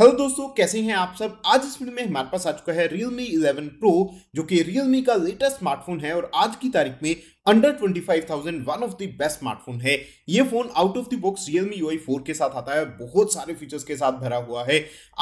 hello दोस्तों कैसे हैं आप सब आज इस वीडियो में हमारे पास आ चुका है रियलमी 11 प्रो जो कि रियलमी का लेटेस्ट स्मार्टफोन है और आज की तारीख में under twenty five thousand one of the best smartphone है ये phone out of the box Realme U I four के साथ आता है बहुत सारे फीचर्स के साथ भरा हुआ है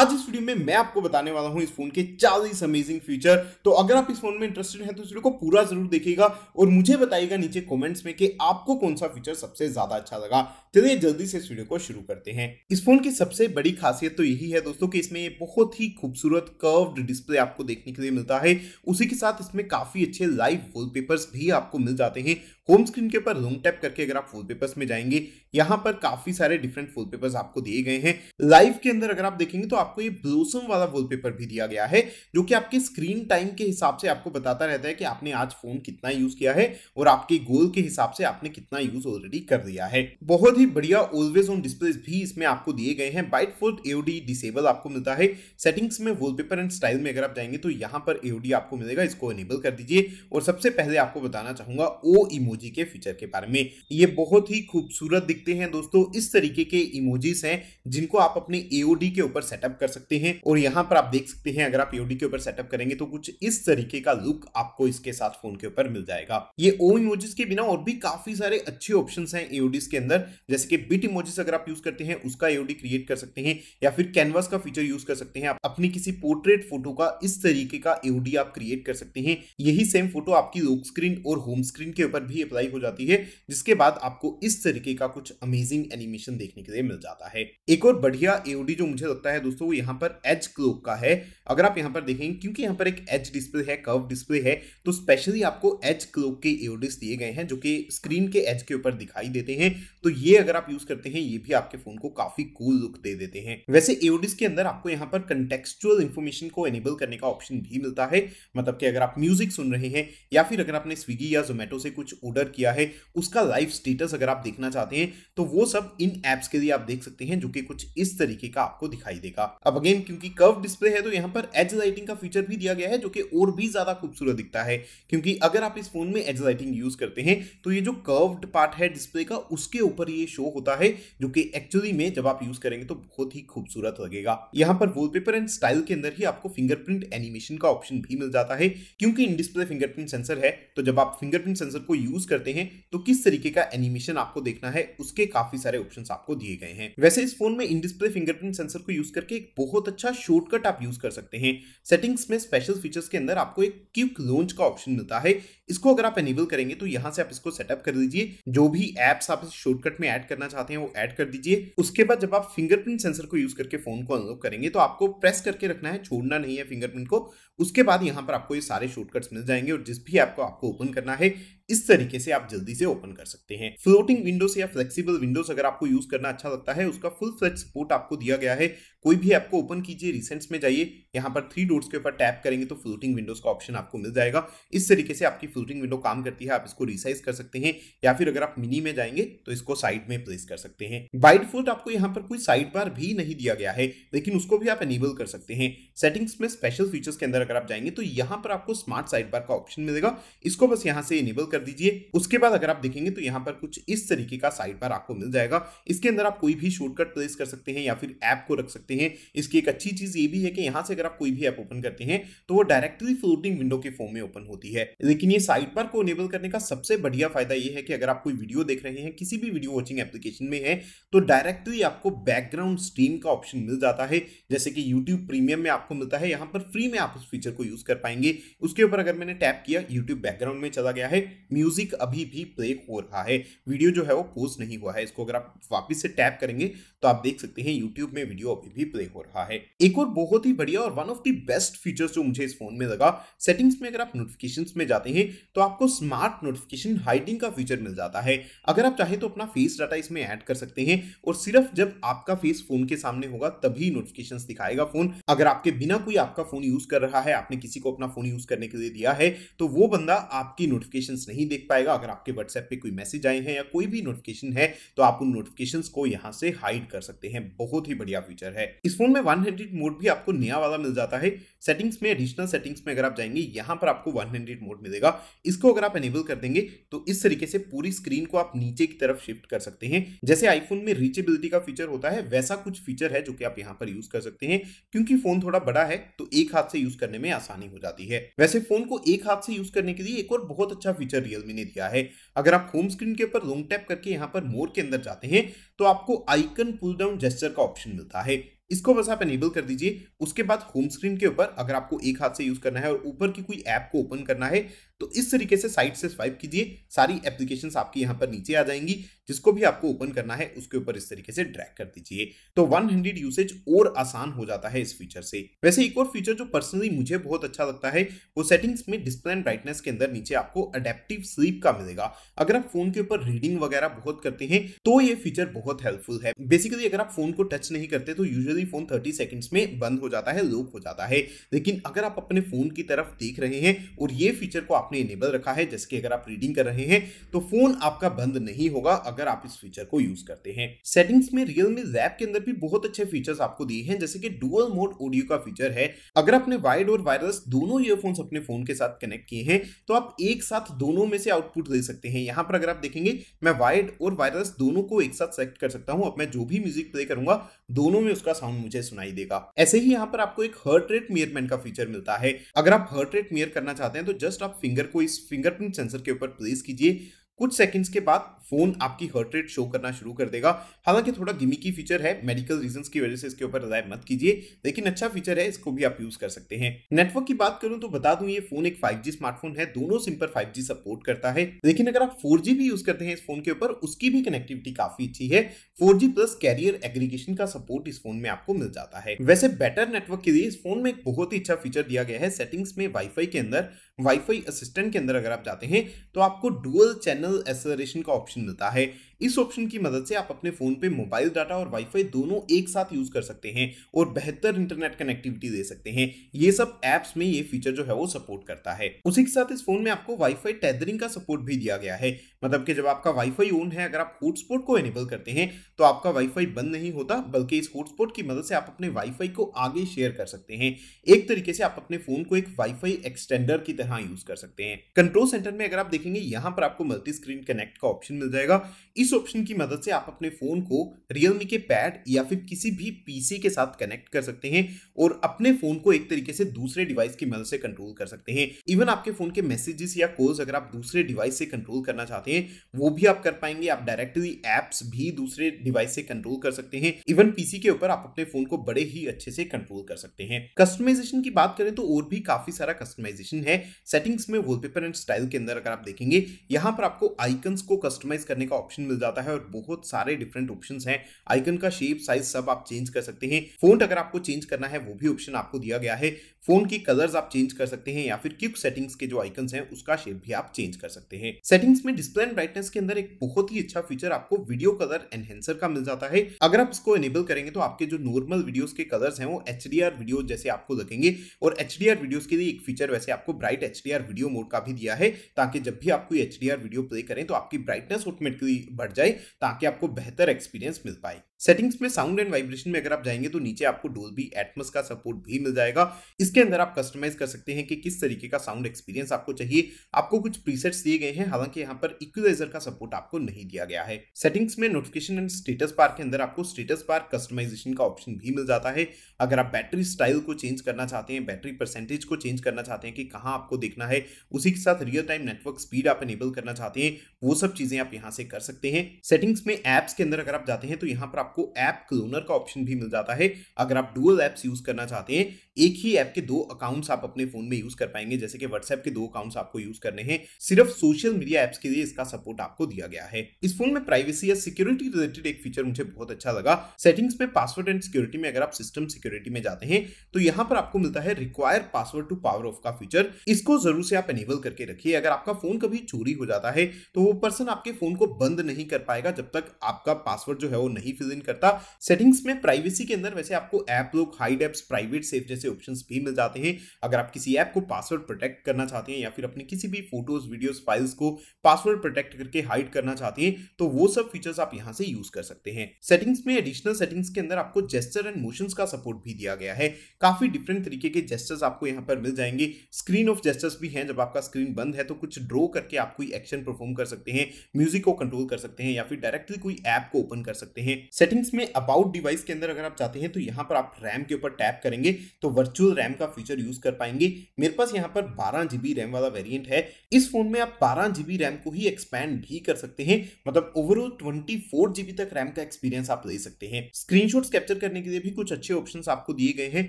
आज इस वीडियो में मैं आपको बताने वाला हूँ इस फोन के चालीस अमेजिंग फीचर तो अगर आप इस फोन में इंटरेस्टेड हैं तो इस वीडियो को पूरा जरूर देखिएगा और मुझे बताइएगा नीचे कॉमेंट्स में कि आपको कौन सा फीचर सबसे ज्यादा अच्छा लगा चलिए जल्दी से इस वीडियो को शुरू करते हैं इस फोन की सबसे बड़ी खासियत तो यही है दोस्तों कि इसमें बहुत ही खूबसूरत कर्व्ड डिस्प्ले आपको देखने के लिए मिलता है उसी के साथ इसमें काफी अच्छे लाइव वॉलपेपर्स भी आपको मिल जाते साथ ही होम स्क्रीन के ऊपर रूम टैप करके अगर आप फुल पेपर्स में जाएंगे यहाँ पर काफी सारे डिफरेंट फुल पेपर्स आपको दिए गए हैं लाइव के अंदर अगर आप देखेंगे तो आपको ये ब्लूसम वाला वॉलपेपर भी दिया गया है जो कि आपके स्क्रीन टाइम के हिसाब से आपको बताता रहता है कि आपने आज फोन कितना यूज किया है और आपके गोल के हिसाब से आपने कितना यूज ऑलरेडी कर दिया है बहुत ही बढ़िया ऑलवेज ऑन डिस्प्ले भी इसमें आपको दिए गए हैं बाइट फोर्ट एओडी डिसेबल आपको मिलता है सेटिंग्स में वॉलपेपर एंड स्टाइल में अगर आप जाएंगे तो यहाँ पर एओडी आपको मिलेगा इसको एनेबल कर दीजिए और सबसे पहले आपको बताना चाहूंगा ओ इमोज जी के फीचर के बारे में ये बहुत ही खूबसूरत दिखते हैं दोस्तों इस तरीके के इमोजीज हैं जिनको आप अपने एओडी के ऊपर सेटअप कर सकते हैं और यहाँ पर आप देख सकते हैं अगर आप एओडी के ऊपर सेटअप करेंगे तो कुछ इस तरीके का लुक आपको इसके साथ फोन के ऊपर मिल जाएगा ये ओ इमोजीज के बिना और भी काफी सारे अच्छे ऑप्शन है एओडीज के अंदर जैसे कि बिट इमोजीज अगर आप यूज करते हैं उसका एओडी क्रिएट कर सकते हैं या फिर कैनवास का फीचर यूज कर सकते हैं अपनी किसी पोर्ट्रेट फोटो का इस तरीके का एओडी आप क्रिएट कर सकते हैं यही सेम फोटो आपकी लोक स्क्रीन और होम स्क्रीन के ऊपर भी भी अप्लाई हो जाती है जिसके बाद आपको इस तरीके का कुछ अमेजिंग एनिमेशन देखने के लिए मिल जाता है एक और बढ़िया एओडी जो मुझे लगता है दोस्तों वो यहाँ पर एज क्लोक का है अगर आप यहाँ पर देखेंगे क्योंकि यहाँ पर एक एज डिस्प्ले है कर्व डिस्प्ले है तो स्पेशली आपको एज क्लोक के एओडीज दिए गए हैं जो कि स्क्रीन के एज के ऊपर दिखाई देते हैं तो ये अगर आप यूज करते हैं ये भी आपके फोन को काफी कूल लुक दे देते हैं वैसे एओडीज के अंदर आपको यहाँ पर कंटेक्चुअल इन्फॉर्मेशन को एनेबल करने का ऑप्शन भी मिलता है मतलब कि अगर आप म्यूजिक सुन रहे हैं या फिर अगर आपने स्विगी या जोमेटो से कुछ ओ ऑर्डर किया है उसका लाइफ स्टेटस अगर आप देखना चाहते हैं तो वो सब इन एप्स के लिए आप देख सकते हैं जो कि कुछ इस तरीके का आपको दिखाई देगा अब अगेन क्योंकि कर्व डिस्प्ले है तो यहाँ पर एज लाइटिंग का फीचर भी दिया गया है जो कि और भी ज्यादा खूबसूरत दिखता है क्योंकि अगर आप इस फोन में एज लाइटिंग यूज करते हैं तो ये जो कर्व्ड पार्ट है डिस्प्ले का उसके ऊपर ये शो होता है जो कि एक्चुअली में जब आप यूज करेंगे तो बहुत ही खूबसूरत लगेगा यहाँ पर वॉलपेपर एंड स्टाइल के अंदर ही आपको फिंगरप्रिंट एनिमेशन का ऑप्शन भी मिल जाता है क्योंकि इन डिस्प्ले फिंगरप्रिंट सेंसर है तो जब आप फिंगरप्रिंट सेंसर को यूज यूज करते हैं तो किस तरीके का एनिमेशन आपको देखना है उसके काफी सारे ऑप्शन आपको दिए गए हैं वैसे इस फोन में इन डिस्प्ले फिंगरप्रिंट सेंसर को यूज करके एक बहुत अच्छा शॉर्टकट आप यूज कर सकते हैं सेटिंग्स में स्पेशल फीचर्स के अंदर आपको एक क्विक लॉन्च का ऑप्शन मिलता है इसको अगर आप एनेबल करेंगे तो यहाँ से आप इसको सेटअप कर दीजिए जो भी एप्स आप इस शॉर्टकट में ऐड करना चाहते हैं वो ऐड कर दीजिए उसके बाद जब आप फिंगरप्रिंट सेंसर को यूज करके फोन को अनलॉक करेंगे तो आपको प्रेस करके रखना है छोड़ना नहीं है फिंगरप्रिंट को उसके बाद यहाँ पर आपको ये सारे शॉर्टकट्स मिल जाएंगे और जिस भी ऐप को आपको ओपन करना है इस तरीके से आप जल्दी से ओपन कर सकते हैं फ्लोटिंग विंडोज या फ्लेक्सिबल विंडोज अगर आपको यूज करना अच्छा लगता है उसका फुल फ्लेट सपोर्ट आपको दिया गया है कोई भी ऐप को ओपन कीजिए रिसेंट्स में जाइए यहाँ पर थ्री डोर्स के ऊपर टैप करेंगे तो फ्लोटिंग विंडोज का ऑप्शन आपको मिल जाएगा इस तरीके से आपकी फ्लोटिंग विंडो काम करती है आप इसको रिसाइज कर सकते हैं या फिर अगर आप मिनी में जाएंगे तो इसको साइड में प्लेस कर सकते हैं बाइट फोर्ट आपको यहाँ पर कोई साइड बार भी नहीं दिया गया है लेकिन उसको भी आप एनेबल कर सकते हैं सेटिंग्स में स्पेशल फीचर्स के अंदर अगर आप जाएंगे तो यहाँ पर आपको स्मार्ट साइड बार का ऑप्शन मिलेगा इसको बस यहाँ से इनेबल कर दीजिए उसके बाद अगर आप देखेंगे तो यहाँ पर कुछ इस तरीके का साइड बार आपको मिल जाएगा इसके अंदर आप कोई भी शॉर्टकट प्लेस कर सकते हैं या फिर ऐप को रख सकते हैं इसकी एक अच्छी चीज ये भी है कि यहाँ से अगर आप कोई भी ऐप ओपन करते हैं तो वो डायरेक्टली फ्लोटिंग विंडो के फॉर्म में ओपन होती है लेकिन ये साइड बार को इनेबल करने का सबसे बढ़िया फायदा यह है कि अगर आप कोई वीडियो देख रहे हैं किसी भी वीडियो वॉचिंग एप्लीकेशन में है तो डायरेक्टली आपको बैकग्राउंड स्ट्रीम का ऑप्शन मिल जाता है जैसे कि यूट्यूब प्रीमियम में आपको मिलता है यहाँ पर फ्री में आप उस फीचर को यूज कर पाएंगे उसके ऊपर अगर मैंने टैप किया यूट्यूब बैकग्राउंड में चला गया है म्यूजिक अभी भी प्ले हो रहा है वीडियो जो है वो पोज नहीं हुआ है इसको अगर आप वापस से टैप करेंगे तो आप देख सकते हैं यूट्यूब में वीडियो अभी भी प्ले हो रहा है एक और बहुत ही बढ़िया और one of the best features जो मुझे इस फोन में लगा सेटिंग्स में अगर आप नोटिफिकेशन में जाते हैं तो आपको स्मार्ट नोटिफिकेशन हाइडिंग का फीचर मिल जाता है अगर आप चाहें तो अपना फेस डाटा इसमें ऐड कर सकते हैं और सिर्फ जब आपका फेस फोन के सामने होगा तभी नोटिफिकेशन दिखाएगा फोन अगर आपके बिना कोई आपका फोन यूज कर रहा है आपने किसी को अपना फोन यूज करने के लिए दिया है तो वो बंदा आपकी नोटिफिकेशन नहीं नहीं देख पाएगा अगर आपके व्हाट्सएप पे कोई मैसेज आए हैं या कोई भी नोटिफिकेशन है तो आप उन नोटिफिकेशन को यहाँ से हाइड कर सकते हैं बहुत ही बढ़िया फीचर है इस फोन में वन मोड भी आपको नया वाला मिल जाता है सेटिंग्स में एडिशनल सेटिंग्स में अगर आप जाएंगे यहाँ पर आपको वन मोड मिलेगा इसको अगर आप एनेबल कर देंगे तो इस तरीके से पूरी स्क्रीन को आप नीचे की तरफ शिफ्ट कर सकते हैं जैसे आईफोन में रीचेबिलिटी का फीचर होता है वैसा कुछ फीचर है जो कि आप यहाँ पर यूज कर सकते हैं क्योंकि फोन थोड़ा बड़ा है तो एक हाथ से यूज करने में आसानी हो जाती है वैसे फोन को एक हाथ से यूज करने के लिए एक और बहुत अच्छा फीचर फीचर रियलमी ने दिया है अगर आप होम स्क्रीन के ऊपर लॉन्ग टैप करके यहाँ पर मोर के अंदर जाते हैं तो आपको आइकन पुल डाउन जेस्टर का ऑप्शन मिलता है इसको बस आप एनेबल कर दीजिए उसके बाद होम स्क्रीन के ऊपर अगर आपको एक हाथ से यूज करना है और ऊपर की कोई ऐप को ओपन करना है तो इस तरीके से साइट से स्वाइप कीजिए सारी एप्लीकेशन आपकी यहाँ पर नीचे आ जाएंगी जिसको भी आपको ओपन करना है उसके ऊपर इस तरीके से ड्रैग कर दीजिए तो 100 यूसेज और आसान हो जाता है इस फीचर से वैसे एक और फीचर जो पर्सनली मुझे बहुत अच्छा लगता है वो सेटिंग्स में डिस्प्ले एंड ब्राइटनेस के अंदर नीचे आपको अडेप्टिव स्लीप का मिलेगा अगर आप फोन के ऊपर रीडिंग वगैरह बहुत करते हैं तो ये फीचर बहुत हेल्पफुल है बेसिकली अगर आप फोन को टच नहीं करते तो यूजली फोन थर्टी सेकेंड्स में बंद हो जाता है लॉक हो जाता है लेकिन अगर आप अपने फोन की तरफ देख रहे हैं और ये फीचर को आप आपने इनेबल रखा है जिसकी अगर आप रीडिंग कर रहे हैं तो फोन आपका बंद नहीं होगा अगर आप इस फीचर को यूज करते हैं सेटिंग्स में रियलमी जैप के अंदर भी बहुत अच्छे फीचर्स आपको दिए हैं जैसे कि डुअल मोड ऑडियो का फीचर है अगर आपने वायर्ड और वायरलेस दोनों ईयरफोन्स अपने फोन के साथ कनेक्ट किए हैं तो आप एक साथ दोनों में से आउटपुट दे सकते हैं यहाँ पर अगर आप देखेंगे मैं वायर्ड और वायरलेस दोनों को एक साथ सेलेक्ट कर सकता हूँ अब मैं जो भी म्यूजिक प्ले करूंगा दोनों में उसका साउंड मुझे सुनाई देगा ऐसे ही यहाँ पर आपको एक हर्ट रेट मियरमेंट का फीचर मिलता है अगर आप हर्ट रेट मियर करना चाहते हैं तो जस्ट आप फिंग फिंगर को इस फिंगरप्रिंट सेंसर के ऊपर प्लेस कीजिए कुछ सेकंड्स के बाद फोन आपकी हर्ट रेट शो करना शुरू कर देगा हालांकि थोड़ा गिमिकी फीचर है मेडिकल रीजंस की वजह से इसके ऊपर रिलाय मत कीजिए लेकिन अच्छा फीचर है इसको भी आप यूज कर सकते हैं नेटवर्क की बात करूं तो बता दूं ये फोन एक 5G स्मार्टफोन है दोनों सिम पर 5G सपोर्ट करता है लेकिन अगर आप 4G भी यूज करते हैं इस फोन के ऊपर उसकी भी कनेक्टिविटी काफी अच्छी है 4G प्लस कैरियर एग्रीगेशन का सपोर्ट इस फोन में आपको मिल जाता है वैसे बेटर नेटवर्क के लिए इस फोन में एक बहुत ही अच्छा फीचर दिया गया है सेटिंग्स में वाईफाई के अंदर वाईफाई असिस्टेंट के अंदर अगर आप जाते हैं तो आपको डुअल चैनल एसलरेशन का ऑप्शन मिलता है इस ऑप्शन की मदद से आप अपने फ़ोन पे मोबाइल डाटा और वाईफाई दोनों एक साथ यूज़ कर सकते हैं और बेहतर इंटरनेट कनेक्टिविटी दे सकते हैं ये सब एप्स में ये फीचर जो है वो सपोर्ट करता है उसी के साथ इस फोन में आपको वाईफाई टेदरिंग का सपोर्ट भी दिया गया है मतलब कि जब आपका वाईफाई ऑन है अगर आप हॉटस्पॉट को एनेबल करते हैं तो आपका वाईफाई बंद नहीं होता बल्कि इस हॉटस्पॉट की मदद से आप अपने वाईफाई को आगे शेयर कर सकते हैं एक तरीके से आप अपने फोन को एक वाईफाई एक्सटेंडर की तरह यूज कर सकते हैं कंट्रोल सेंटर में अगर आप देखेंगे यहाँ पर आपको मल्टी स्क्रीन कनेक्ट का ऑप्शन मिल जाएगा इस ऑप्शन की मदद से आप अपने फ़ोन को रियलमी के पैड या फिर किसी भी पीसी के साथ कनेक्ट कर सकते हैं और अपने फ़ोन को एक तरीके से दूसरे डिवाइस की मदद से कंट्रोल कर सकते हैं इवन आपके फ़ोन के मैसेजेस या कॉल्स अगर आप दूसरे डिवाइस से कंट्रोल करना चाहते हैं वो भी आप कर पाएंगे आप डायरेक्टली एप्स भी दूसरे डिवाइस से कंट्रोल कर सकते हैं इवन पीसी के ऊपर आप अपने फ़ोन को बड़े ही अच्छे से कंट्रोल कर सकते हैं कस्टमाइजेशन की बात करें तो और भी काफ़ी सारा कस्टमाइजेशन है सेटिंग्स में वॉलपेपर एंड स्टाइल के अंदर अगर आप देखेंगे यहाँ पर आपको आइकन्स को कस्टमाइज करने का ऑप्शन मिल जाता है और बहुत सारे डिफरेंट ऑप्शन है आइकन का शेप साइज सब आप चेंज कर सकते हैं फोन अगर आपको चेंज करना है वो भी ऑप्शन आपको दिया गया है फोन की कलर्स आप चेंज कर सकते हैं या फिर क्यूक सेटिंग्स के जो आइकन हैं उसका शेप भी आप चेंज कर सकते हैं सेटिंग्स में डिस्प्ले एंड ब्राइटनेस के अंदर एक बहुत ही अच्छा फीचर आपको वीडियो कलर एनहेंसर का मिल जाता है अगर आप इसको एनेबल करेंगे तो आपके जो नॉर्मल वीडियोस के कलर्स हैं वो एच वीडियो जैसे आपको लगेंगे और एच वीडियोस के लिए एक फीचर वैसे आपको ब्राइट एच वीडियो मोड का भी दिया है ताकि जब भी आप कोई एच वीडियो प्ले करें तो आपकी ब्राइटनेस ऑटोमेटिकली बढ़ जाए ताकि आपको बेहतर एक्सपीरियंस मिल पाए सेटिंग्स में साउंड एंड वाइब्रेशन में अगर आप जाएंगे तो नीचे आपको डोलबी एटमस का सपोर्ट भी मिल जाएगा इसके अंदर आप कस्टमाइज कर सकते हैं कि किस तरीके का साउंड एक्सपीरियंस आपको चाहिए आपको कुछ प्रीसेट्स दिए गए हैं हालांकि यहाँ पर इक्विलाइजर का सपोर्ट आपको नहीं दिया गया है सेटिंग्स में नोटिफिकेशन एंड स्टेटस बार के अंदर आपको स्टेटस बार कस्टमाइजेशन का ऑप्शन भी मिल जाता है अगर आप बैटरी स्टाइल को चेंज करना चाहते हैं बैटरी परसेंटेज को चेंज करना चाहते हैं कि कहाँ आपको देखना है उसी के साथ रियल टाइम नेटवर्क स्पीड आप इनेबल करना चाहते हैं वो सब चीजें आप यहाँ से कर सकते हैं सेटिंग्स में एप्स के अंदर अगर आप जाते हैं तो यहाँ पर आप आपको ऐप क्लोनर का ऑप्शन भी मिल जाता है अगर आप डुअल ऐप्स यूज करना चाहते हैं एक ही ऐप के दो अकाउंट्स आप अपने फोन में यूज कर पाएंगे जैसे कि व्हाट्सएप के दो अकाउंट्स आपको यूज करने हैं सिर्फ सोशल मीडिया एप्स के लिए इसका सपोर्ट आपको दिया गया है इस फोन में प्राइवेसी या सिक्योरिटी रिलेटेड एक फीचर मुझे बहुत अच्छा लगा सेटिंग्स में पासवर्ड एंड सिक्योरिटी में अगर आप सिस्टम सिक्योरिटी में जाते हैं तो यहाँ पर आपको मिलता है require password to power off का फीचर इसको जरूर से आप एनेबल करके रखिए अगर आपका फोन कभी चोरी हो जाता है तो वो पर्सन आपके फोन को बंद नहीं कर पाएगा जब तक आपका पासवर्ड जो है वो नहीं फिल इन करता सेटिंग्स में प्राइवेसी के अंदर वैसे आपको ऐप लोग हाइड एप्स प्राइवेट सेफ जैसे से ऑप्शन भी मिल जाते हैं अगर आप किसी ऐप को पासवर्ड प्रोटेक्ट करना चाहते हैं या फिर अपने किसी भी फोटोज वीडियोज फाइल्स को पासवर्ड प्रोटेक्ट करके हाइड करना चाहते हैं तो वो सब फीचर्स आप यहाँ से यूज कर सकते हैं सेटिंग्स में एडिशनल सेटिंग्स के अंदर आपको जेस्टर एंड मोशन का सपोर्ट भी दिया गया है काफी डिफरेंट तरीके के जेस्टर्स आपको यहाँ पर मिल जाएंगे स्क्रीन ऑफ जेस्टर्स भी हैं जब आपका स्क्रीन बंद है तो कुछ ड्रॉ करके आप कोई एक्शन परफॉर्म कर सकते हैं म्यूजिक को कंट्रोल कर सकते हैं या फिर डायरेक्टली कोई ऐप को ओपन कर सकते हैं सेटिंग्स में अबाउट डिवाइस के अंदर अगर आप चाहते हैं तो यहाँ पर आप रैम के ऊपर टैप करेंगे तो वर्चुअल रैम का फीचर यूज कर पाएंगे मेरे पास यहाँ पर बारह जीबी रैम वाला वेरियंट है इस फोन में आप बारह जीबी रैम को ही एक्सपैंड भी कर सकते हैं मतलब ओवरऑल ट्वेंटी फोर जीबी तक रैम का एक्सपीरियंस आप ले सकते हैं स्क्रीन कैप्चर करने के लिए भी कुछ अच्छे ऑप्शन आपको दिए गए हैं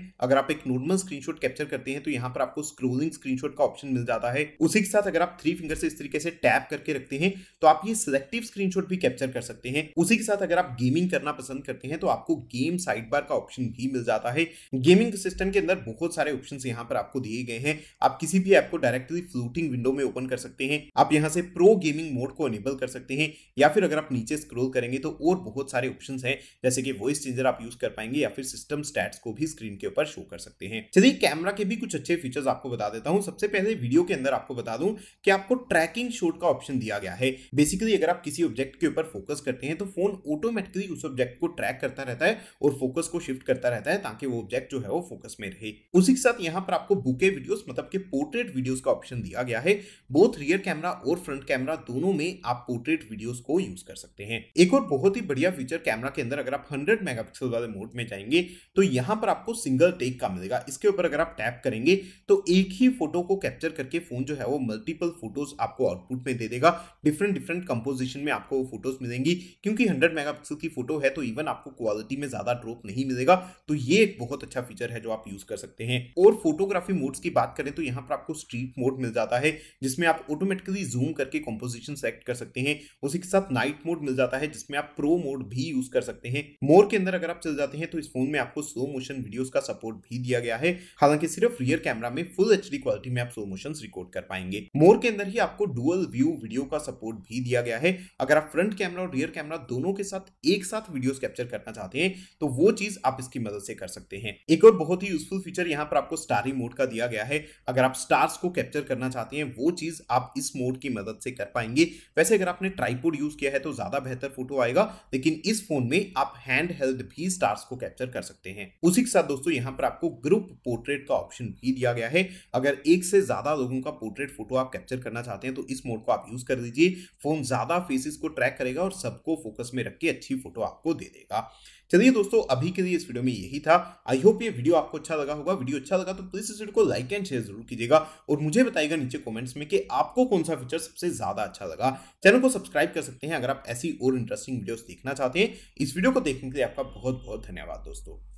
अगर आप एक नॉर्मल स्क्रीन कैप्चर करते हैं तो यहाँ पर आपको स्क्रोलिंग स्क्रीन का ऑप्शन मिल जाता है उसी के साथ अगर आप थ्री फिंगर से इस तरीके से टैप करके रखते हैं तो आप ये सिलेक्टिव स्क्रीन भी कैप्चर कर सकते हैं उसी के साथ अगर आप गेमिंग करना पसंद करते हैं तो आपको गेम साइड बार का ऑप्शन भी मिल जाता है गेमिंग सिस्टम के अंदर बहुत सारे ऑप्शन यहाँ पर आपको दिए गए हैं आप किसी भी ऐप को डायरेक्टली फ्लोटिंग विंडो में ओपन कर सकते हैं आप यहाँ से प्रो गेमिंग मोड को एनेबल कर सकते हैं या फिर अगर आप नीचे स्क्रोल करेंगे तो और बहुत सारे ऑप्शन है जैसे कि वॉइस चेंजर आप यूज कर पाएंगे या फिर सिस्टम स्टैट्स को भी स्क्रीन के ऊपर शो कर सकते हैं चलिए कैमरा के भी कुछ अच्छे फीचर्स आपको बता देता हूँ सबसे पहले वीडियो के अंदर आपको बता दूं कि आपको ट्रैकिंग शॉट का ऑप्शन दिया गया है बेसिकली अगर आप किसी ऑब्जेक्ट के ऊपर फोकस करते हैं तो फोन ऑटोमेटिकली उस ऑब्जेक्ट को ट्रैक करता रहता है और फोकस को शिफ्ट करता रहता है ताकि वो ऑब्जेक्ट जो है वो फोकस में में रहे उसी के साथ यहाँ पर आपको बुके वीडियोस मतलब के पोर्ट्रेट वीडियोस का ऑप्शन दिया गया है बोथ रियर कैमरा और फ्रंट कैमरा दोनों में आप पोर्ट्रेट वीडियोस को यूज कर सकते हैं एक और बहुत ही बढ़िया फीचर कैमरा के अंदर अगर आप हंड्रेड मेगापिक्सल वाले मोड में जाएंगे तो यहाँ पर आपको सिंगल टेक का मिलेगा इसके ऊपर अगर आप टैप करेंगे तो एक ही फोटो को कैप्चर करके फोन जो है वो मल्टीपल फोटोज आपको आउटपुट में दे देगा डिफरेंट डिफरेंट कंपोजिशन में आपको फोटोज मिलेंगी क्योंकि हंड्रेड मेगा की फोटो है तो इवन आपको क्वालिटी में ज्यादा ड्रॉप नहीं मिलेगा तो ये एक बहुत अच्छा फीचर है जो आप यूज कर सकते हैं और फोटोग्राफी मोड्स की बात करें तो यहाँ पर आपको स्ट्रीट मोड मिल जाता है जिसमें आप ऑटोमेटिकली जूम करके कॉम्पोजिशन सेलेक्ट कर सकते हैं उसी के साथ नाइट मोड मिल जाता है जिसमें आप प्रो मोड भी यूज कर सकते हैं मोर के अंदर अगर आप चल जाते हैं तो इस फोन में आपको स्लो मोशन वीडियोस का सपोर्ट भी दिया गया है हालांकि सिर्फ रियर कैमरा में फुल एच क्वालिटी में आप स्लो मोशन रिकॉर्ड कर पाएंगे मोर के अंदर ही आपको डुअल व्यू वीडियो का सपोर्ट भी दिया गया है अगर आप फ्रंट कैमरा और रियर कैमरा दोनों के साथ एक साथ वीडियोस कैप्चर करना चाहते हैं तो वो चीज आप इसकी मदद से कर सकते हैं एक और बहुत ही यूजफुल फीचर यहाँ पर आपको स्टारी मोड का दिया गया है अगर आप स्टार्स को कैप्चर करना चाहते हैं वो चीज़ आप इस मोड की मदद से कर पाएंगे वैसे अगर आपने ट्राईपोड यूज़ किया है तो ज़्यादा बेहतर फोटो आएगा लेकिन इस फोन में आप हैंड हेल्ड भी स्टार्स को कैप्चर कर सकते हैं उसी के साथ दोस्तों यहाँ पर आपको ग्रुप पोर्ट्रेट का ऑप्शन भी दिया गया है अगर एक से ज़्यादा लोगों का पोर्ट्रेट फोटो आप कैप्चर करना चाहते हैं तो इस मोड को आप यूज़ कर दीजिए फोन ज़्यादा फेसिस को ट्रैक करेगा और सबको फोकस में रख के अच्छी फोटो आपको दे देगा चलिए दोस्तों अभी के लिए इस वीडियो में यही था आई होप ये वीडियो आपको अच्छा अच्छा लगा होगा वीडियो अच्छा लगा तो प्लीज़ इस वीडियो को लाइक एंड शेयर जरूर कीजिएगा और मुझे बताइएगा नीचे कमेंट्स में कि आपको कौन सा फीचर सबसे ज़्यादा अच्छा लगा चैनल को सब्सक्राइब कर सकते हैं अगर आप ऐसी और इंटरेस्टिंग वीडियोस देखना चाहते हैं इस वीडियो को देखने के लिए आपका बहुत बहुत धन्यवाद दोस्तों